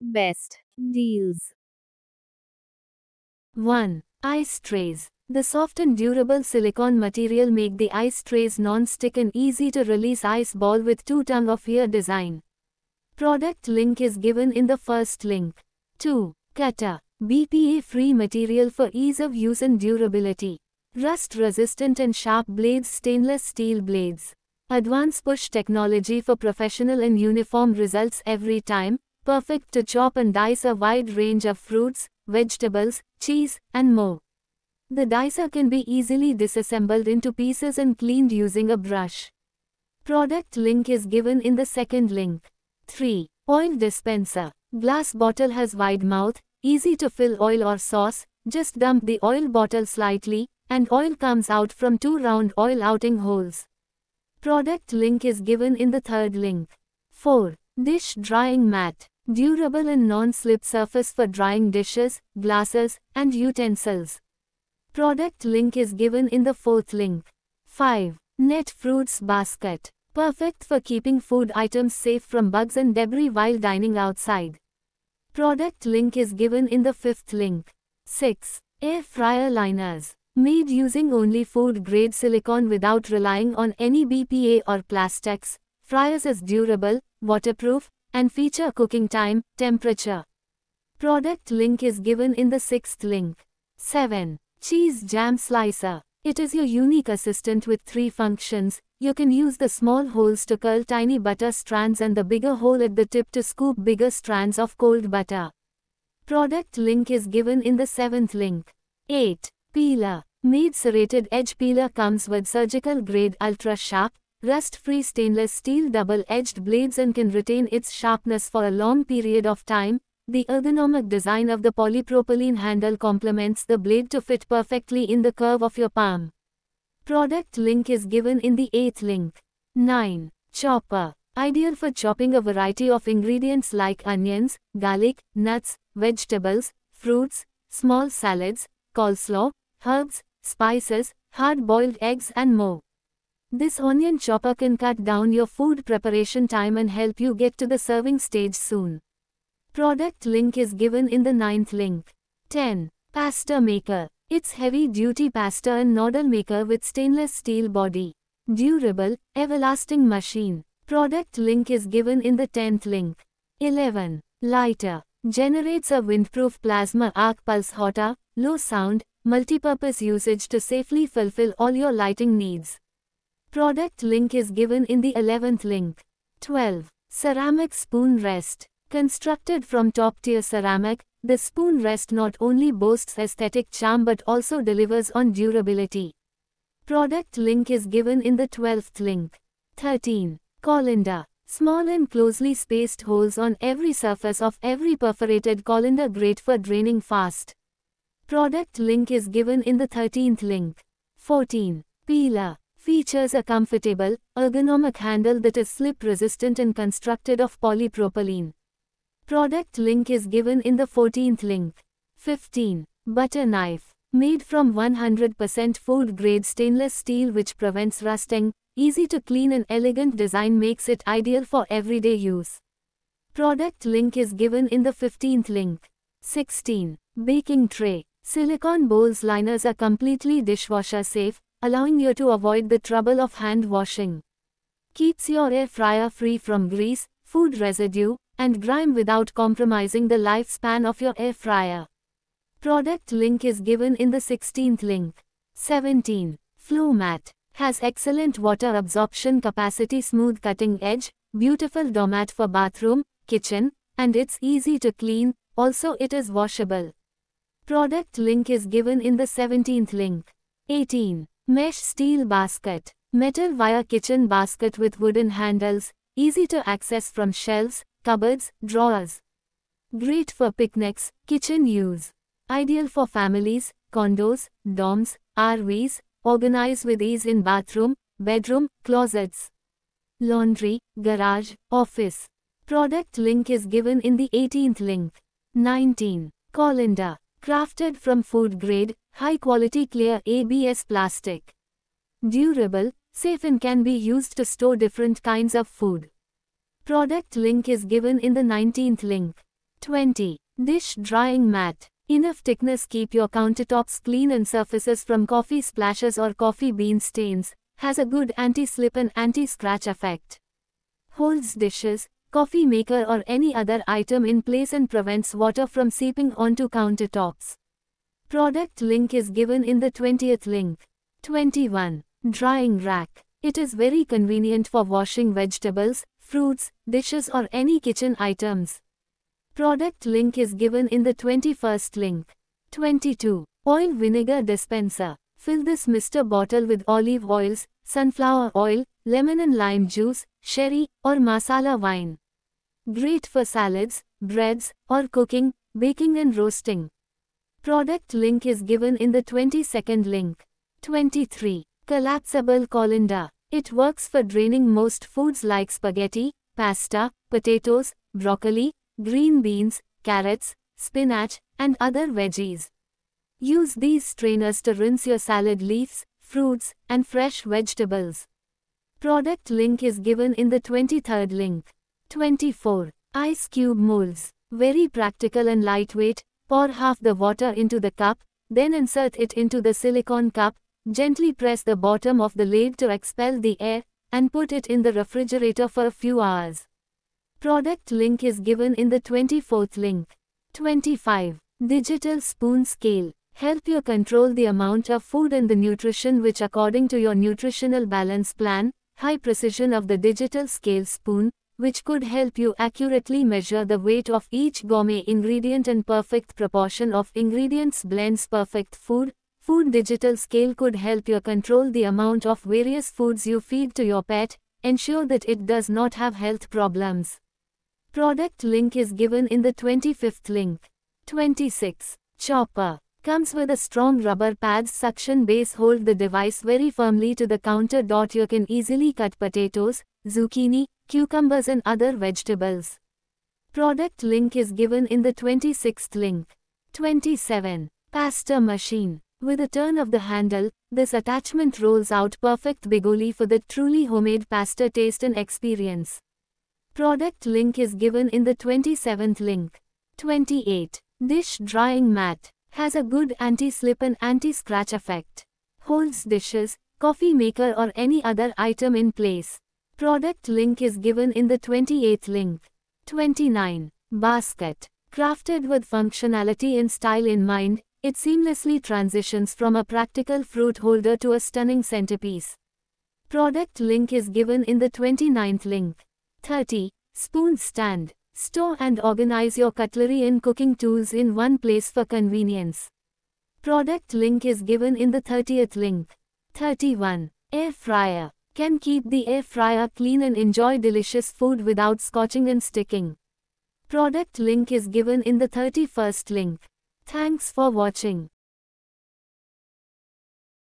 Best deals. 1. Ice trays. The soft and durable silicone material make the ice trays non-stick and easy to release ice ball with two tongue of ear design. Product link is given in the first link. 2. Kata. BPA-free material for ease of use and durability. Rust-resistant and sharp blades stainless steel blades. Advanced push technology for professional and uniform results every time, perfect to chop and dice a wide range of fruits, vegetables, cheese, and more. The dicer can be easily disassembled into pieces and cleaned using a brush. Product link is given in the second link. 3. Oil dispenser. Glass bottle has wide mouth, easy to fill oil or sauce, just dump the oil bottle slightly, and oil comes out from two round oil outing holes. Product link is given in the third link. 4. Dish drying mat durable and non-slip surface for drying dishes, glasses, and utensils. Product link is given in the fourth link. 5. Net Fruits Basket. Perfect for keeping food items safe from bugs and debris while dining outside. Product link is given in the fifth link. 6. Air Fryer Liners. Made using only food-grade silicone without relying on any BPA or plastics, fryers is durable, waterproof, and feature cooking time, temperature. Product link is given in the sixth link. 7. Cheese Jam Slicer. It is your unique assistant with three functions. You can use the small holes to curl tiny butter strands and the bigger hole at the tip to scoop bigger strands of cold butter. Product link is given in the seventh link. 8. Peeler. Made serrated edge peeler comes with surgical grade ultra sharp, Rust-free stainless steel double-edged blades and can retain its sharpness for a long period of time. The ergonomic design of the polypropylene handle complements the blade to fit perfectly in the curve of your palm. Product link is given in the 8th link. 9. Chopper. Ideal for chopping a variety of ingredients like onions, garlic, nuts, vegetables, fruits, small salads, coleslaw, herbs, spices, hard-boiled eggs and more. This onion chopper can cut down your food preparation time and help you get to the serving stage soon. Product link is given in the ninth link. 10. Pasta Maker. It's heavy-duty pasta and noodle maker with stainless steel body. Durable, everlasting machine. Product link is given in the 10th link. 11. Lighter. Generates a windproof plasma arc pulse hotter, low sound, multipurpose usage to safely fulfill all your lighting needs. Product link is given in the 11th link. 12. Ceramic spoon rest. Constructed from top-tier ceramic, the spoon rest not only boasts aesthetic charm but also delivers on durability. Product link is given in the 12th link. 13. Colander. Small and closely spaced holes on every surface of every perforated colander great for draining fast. Product link is given in the 13th link. 14. Peeler features a comfortable, ergonomic handle that is slip-resistant and constructed of polypropylene. Product link is given in the 14th link. 15. Butter knife. Made from 100% food-grade stainless steel which prevents rusting, easy to clean and elegant design makes it ideal for everyday use. Product link is given in the 15th link. 16. Baking tray. Silicone bowls liners are completely dishwasher safe, allowing you to avoid the trouble of hand washing. Keeps your air fryer free from grease, food residue, and grime without compromising the lifespan of your air fryer. Product link is given in the 16th link. 17. Flumat Has excellent water absorption capacity smooth cutting edge, beautiful doormat for bathroom, kitchen, and it's easy to clean, also it is washable. Product link is given in the 17th link. 18. Mesh steel basket. Metal wire kitchen basket with wooden handles, easy to access from shelves, cupboards, drawers. Great for picnics, kitchen use. Ideal for families, condos, dorms, RVs, organize with ease in bathroom, bedroom, closets. Laundry, garage, office. Product link is given in the 18th link. 19. Colander. Crafted from food grade, high-quality clear ABS plastic. Durable, safe and can be used to store different kinds of food. Product link is given in the 19th link. 20. Dish drying mat. Enough thickness keep your countertops clean and surfaces from coffee splashes or coffee bean stains, has a good anti-slip and anti-scratch effect. Holds dishes, coffee maker or any other item in place and prevents water from seeping onto countertops. Product link is given in the 20th link. 21. Drying rack. It is very convenient for washing vegetables, fruits, dishes or any kitchen items. Product link is given in the 21st link. 22. Oil vinegar dispenser. Fill this Mr. bottle with olive oils, sunflower oil, lemon and lime juice, sherry, or masala wine. Great for salads, breads, or cooking, baking and roasting. Product link is given in the 22nd link. 23. Collapsible colander. It works for draining most foods like spaghetti, pasta, potatoes, broccoli, green beans, carrots, spinach, and other veggies. Use these strainers to rinse your salad leaves, fruits, and fresh vegetables. Product link is given in the 23rd link. 24. Ice cube molds. Very practical and lightweight, Pour half the water into the cup, then insert it into the silicone cup, gently press the bottom of the lid to expel the air, and put it in the refrigerator for a few hours. Product link is given in the 24th link. 25. Digital spoon scale. Help you control the amount of food and the nutrition which according to your nutritional balance plan, high precision of the digital scale spoon, which could help you accurately measure the weight of each gourmet ingredient and perfect proportion of ingredients blends perfect food. Food digital scale could help you control the amount of various foods you feed to your pet, ensure that it does not have health problems. Product link is given in the 25th link. 26. Chopper comes with a strong rubber pads suction base hold the device very firmly to the counter. You can easily cut potatoes, zucchini, cucumbers and other vegetables. Product link is given in the 26th link. 27. Pasta machine. With a turn of the handle, this attachment rolls out perfect bigoli for the truly homemade pasta taste and experience. Product link is given in the 27th link. 28. Dish drying mat. Has a good anti-slip and anti-scratch effect. Holds dishes, coffee maker or any other item in place. Product link is given in the 28th link. 29. Basket. Crafted with functionality and style in mind, it seamlessly transitions from a practical fruit holder to a stunning centerpiece. Product link is given in the 29th link. 30. Spoon stand. Store and organize your cutlery and cooking tools in one place for convenience. Product link is given in the 30th link. 31. Air fryer. Can keep the air fryer clean and enjoy delicious food without scorching and sticking. Product link is given in the 31st link. Thanks for watching.